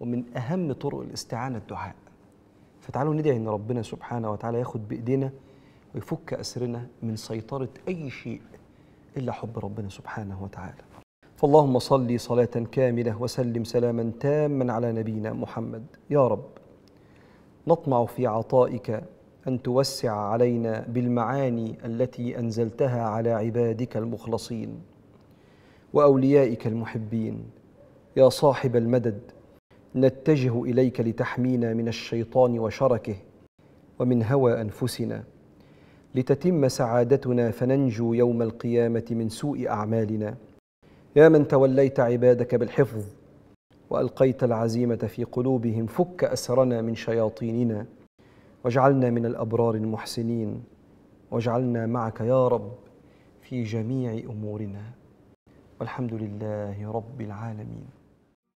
ومن أهم طرق الاستعانة الدعاء فتعالوا ندعي أن ربنا سبحانه وتعالى ياخد بإيدينا ويفك أسرنا من سيطرة أي شيء إلا حب ربنا سبحانه وتعالى فاللهم صل صلاة كاملة وسلم سلاما تاما على نبينا محمد يا رب نطمع في عطائك أن توسع علينا بالمعاني التي أنزلتها على عبادك المخلصين وأوليائك المحبين يا صاحب المدد نتجه اليك لتحمينا من الشيطان وشركه ومن هوى انفسنا لتتم سعادتنا فننجو يوم القيامه من سوء اعمالنا يا من توليت عبادك بالحفظ والقيت العزيمه في قلوبهم فك اسرنا من شياطيننا واجعلنا من الابرار المحسنين واجعلنا معك يا رب في جميع امورنا والحمد لله رب العالمين